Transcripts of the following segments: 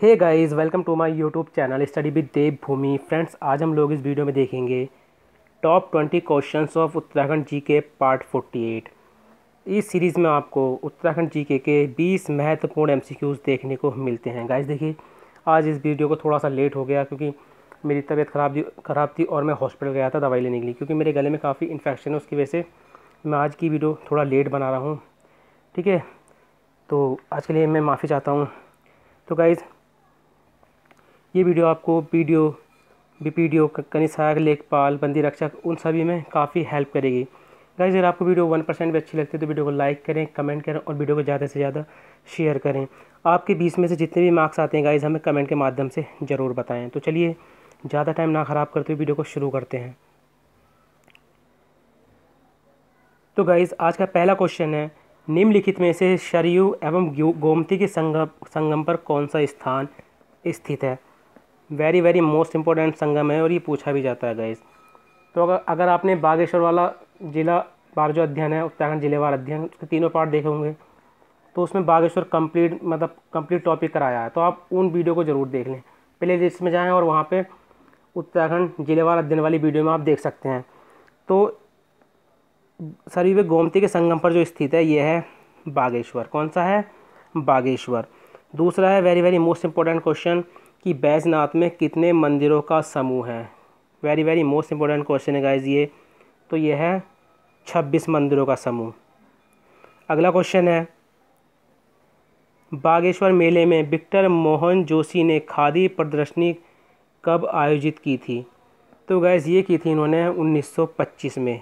hey guys welcome to my YouTube channel study with Bhumi friends आज हम लोग इस वीडियो में देखेंगे top twenty questions of Uttarakhand GK part forty eight इस सीरीज़ में आपको उत्तराखंड जीके के बीस महत्वपूर्ण एमसीक्यूज़ देखने को मिलते हैं गाइस देखिए आज इस वीडियो को थोड़ा सा लेट हो गया क्योंकि मेरी तबीयत ख़राब ख़राब थी और मैं हॉस्पिटल गया था दवाई लेने के लिए क्योंकि मेरे गले में काफ़ी इन्फेक्शन है उसकी वजह से मैं आज की वीडियो थोड़ा लेट बना रहा हूँ ठीक है तो आज के लिए मैं माफ़ी चाहता हूँ तो गाइज़ ये वीडियो आपको P D O B P D O कनी सहायक लेखपाल बंदी रक्षक उन सभी में काफ़ी हेल्प करेगी गाइज अगर आपको वीडियो वन परसेंट भी अच्छी लगती है तो वीडियो को लाइक करें कमेंट करें और वीडियो को ज़्यादा से ज़्यादा शेयर करें आपके बीच में से जितने भी मार्क्स आते हैं गाइज हमें कमेंट के माध्यम से ज़रूर बताएं तो चलिए ज़्यादा टाइम ना ख़राब करते हुए वीडियो को शुरू करते हैं तो गाइज़ आज का पहला क्वेश्चन है निम्नलिखित में से शरयू एवं गोमती के संगम संगम पर कौन सा स्थान स्थित है वेरी वेरी मोस्ट इम्पोर्टेंट संगम है और ये पूछा भी जाता है गाइज तो अगर अगर आपने बागेश्वर वाला जिला बार जो अध्ययन है उत्तराखंड जिलेवार अध्ययन उसके तीनों पार्ट देखे होंगे तो उसमें बागेश्वर कंप्लीट मतलब कंप्लीट टॉपिक कराया है तो आप उन वीडियो को ज़रूर देख लें प्ले लिस्ट में जाएँ और वहाँ पर उत्तराखंड जिलेवार अध्ययन वाली वीडियो में आप देख सकते हैं तो सरीवे गोमती के संगम पर जो स्थित है ये है बागेश्वर कौन सा है बागेश्वर दूसरा है very very most important question कि बैजनाथ में कितने मंदिरों का समूह है very very most important question है गाइज ये तो ये है छब्बीस मंदिरों का समूह अगला क्वेश्चन है बागेश्वर मेले में विक्टर मोहन जोशी ने खादी प्रदर्शनी कब आयोजित की थी तो गैज़ ये की थी इन्होंने 1925 में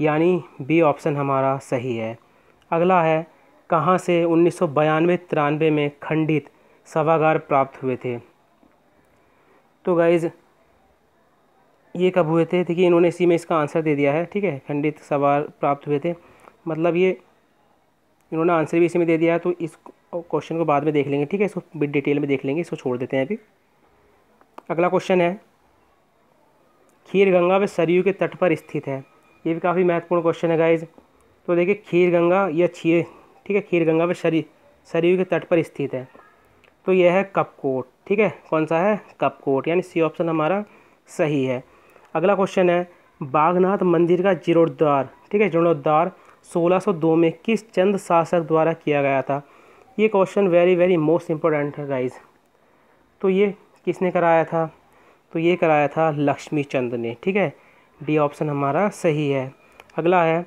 यानी बी ऑप्शन हमारा सही है अगला है कहाँ से उन्नीस सौ में खंडित सभागार प्राप्त हुए थे तो गाइज ये कब हुए थे देखिए इन्होंने इसी में इसका आंसर दे दिया है ठीक है खंडित सवाल प्राप्त हुए थे मतलब ये इन्होंने आंसर भी इसी में दे दिया है तो इस क्वेश्चन को बाद में देख लेंगे ठीक है इसको बिट डिटेल में देख लेंगे इसको छोड़ देते हैं अभी अगला क्वेश्चन है खीर गंगा व सरयू के तट पर स्थित है ये भी काफ़ी महत्वपूर्ण क्वेश्चन है गाइज तो देखिए खीर गंगा या छीर ठीक है खीर गंगा व सरयू के तट पर स्थित है तो यह है कप कोट ठीक है कौन सा है कप कोट यानी सी ऑप्शन हमारा सही है अगला क्वेश्चन है बागनाथ मंदिर का जीर्णोद्धार ठीक है जीर्णोद्धार 1602 में किस चंद शासक द्वारा किया गया था ये question very very most important है गाइज तो ये किसने कराया था तो ये कराया था लक्ष्मी चंद ने ठीक है डी ऑप्शन हमारा सही है अगला है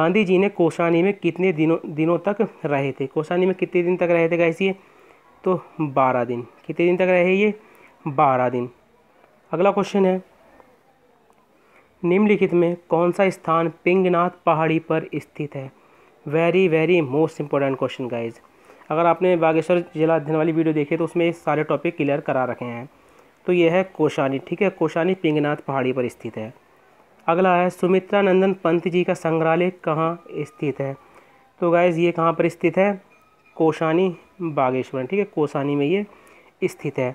गांधी जी ने कोसानी में कितने दिनों दिनों तक रहे थे कोसानी में कितने दिन तक रहे थे गाइस ये तो बारह दिन कितने दिन तक रहे ये बारह दिन अगला क्वेश्चन है निम्नलिखित में कौन सा स्थान पिंगनाथ पहाड़ी पर स्थित है very very most important question guys अगर आपने बागेश्वर जिला अध्ययन वाली वीडियो देखी तो उसमें सारे टॉपिक क्लियर करा रखे हैं तो यह है कोशानी ठीक है कोशानी पिंगनाथ पहाड़ी पर स्थित है अगला है सुमित्रा नंदन पंत जी का संग्रहालय कहाँ स्थित है तो गाइज़ ये कहाँ पर स्थित है कोशानी बागेश्वर ठीक है कोसानी में ये स्थित है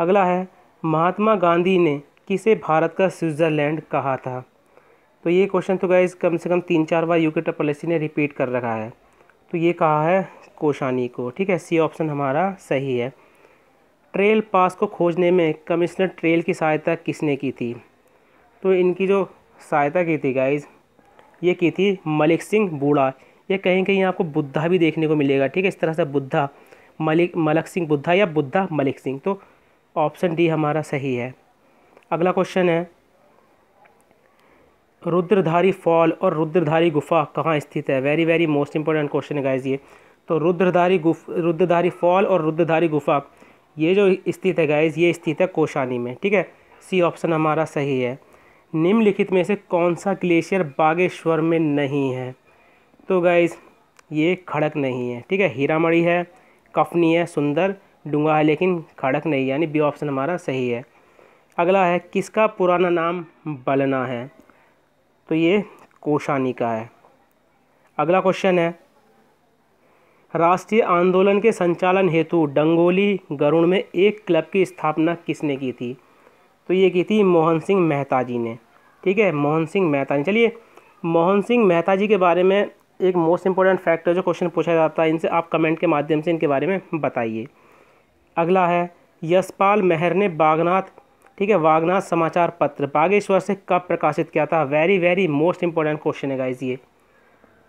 अगला है महात्मा गांधी ने किसे भारत का स्विट्ज़रलैंड कहा था तो ये क्वेश्चन तो गाइज कम से कम तीन चार बार यूके टपलेसी ने रिपीट कर रखा है तो ये कहा है कोशानी को ठीक है सी ऑप्शन हमारा सही है ट्रेल पास को खोजने में कमिश्नर ट्रेल की सहायता किसने की थी तो इनकी जो सहायता की थी गाइज ये की थी मलिक सिंह बूढ़ा या कहीं कहीं आपको बुद्धा भी देखने को मिलेगा ठीक है इस तरह से बुद्धा मलिक मलक सिंह बुद्धा या बुद्धा मलिक सिंह तो ऑप्शन डी हमारा सही है अगला क्वेश्चन है रुद्रधारी फॉल और रुद्रधारी गुफा कहाँ स्थित है very very most important question है गाइज ये तो रुद्रधारी गुफ रुद्रधारी फॉल और रुद्रधारी गुफा ये जो स्थित है गाइज ये स्थित है कोशानी में ठीक है सी ऑप्शन हमारा सही है निम्नलिखित में से कौन सा ग्लेशियर बागेश्वर में नहीं है तो गाइज ये खड़क नहीं है ठीक है हीरामढ़ी है कफनी है सुंदर डूंगा है लेकिन खड़क नहीं यानी बी ऑप्शन हमारा सही है अगला है किसका पुराना नाम बलना है तो ये कोशानी का है अगला क्वेश्चन है राष्ट्रीय आंदोलन के संचालन हेतु डंगोली गरुण में एक क्लब की स्थापना किसने की थी तो ये की थी मोहन सिंह मेहता जी ने ठीक है मोहन सिंह मेहता जी चलिए मोहन सिंह मेहता जी के बारे में एक मोस्ट इंपॉर्टेंट फैक्टर जो क्वेश्चन पूछा जाता है इनसे आप कमेंट के माध्यम से इनके बारे में बताइए अगला है यशपाल मेहर ने बागनाथ ठीक है वागनाथ समाचार पत्र बागेश्वर से कब प्रकाशित किया था very very most important question है गाइज ये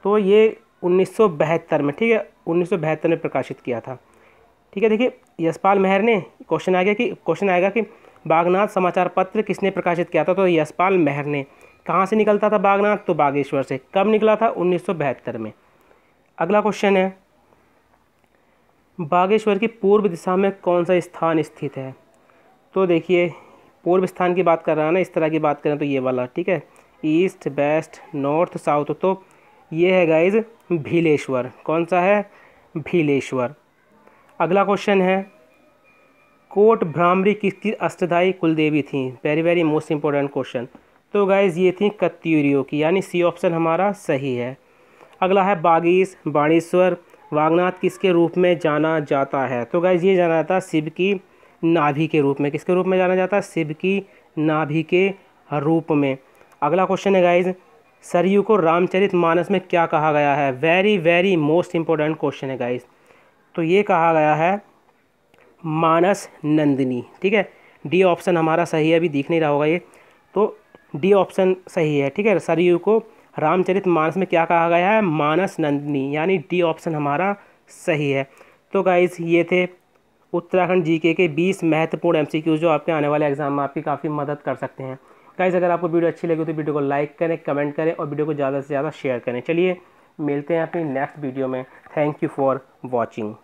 तो ये उन्नीस में ठीक है उन्नीस में प्रकाशित किया था ठीक है देखिए यशपाल मेहर ने क्वेश्चन आ गया कि क्वेश्चन आएगा कि बागनाथ समाचार पत्र किसने प्रकाशित किया था तो यशपाल मेहर ने कहाँ से निकलता था बागनाथ तो बागेश्वर से कब निकला था उन्नीस में अगला क्वेश्चन है बागेश्वर की पूर्व दिशा में कौन सा स्थान स्थित है तो देखिए पूर्व स्थान की बात कर रहा है ना इस तरह की बात करें तो ये वाला ठीक है ईस्ट वेस्ट नॉर्थ साउथ तो ये है गाइज भीलेश्वर कौन सा है भीलेश्वर अगला क्वेश्चन है कोट भ्रामरी किसकी अष्टदाई कुलदेवी थी very very most important question तो गाइज़ ये थी कत्यूरियों की यानी सी ऑप्शन हमारा सही है अगला है बागीस बाणेश्वर वागनाथ किसके रूप में जाना जाता है तो गाइज़ ये जाना जाता है शिव की नाभि के रूप में किसके रूप में जाना जाता है शिव की नाभि के रूप में अगला क्वेश्चन है गाइज़ सरयू को रामचरित मानस में क्या कहा गया है very very most important question है गाइज तो ये कहा गया है मानस नंदिनी ठीक है डी ऑप्शन हमारा सही है अभी दिख नहीं रहा होगा ये तो डी ऑप्शन सही है ठीक है सरयू को रामचरित मानस में क्या कहा गया है मानस नंदिनी यानी डी ऑप्शन हमारा सही है तो गाइज ये थे उत्तराखंड जीके के 20 महत्वपूर्ण एमसीक्यूज जो आपके आने वाले एग्जाम में आपकी काफ़ी मदद कर सकते हैं गाइज अगर आपको वीडियो अच्छी लगी तो वीडियो को लाइक करें कमेंट करें और वीडियो को ज़्यादा से ज़्यादा शेयर करें चलिए मिलते हैं अपनी नेक्स्ट वीडियो में थैंक यू फॉर वॉचिंग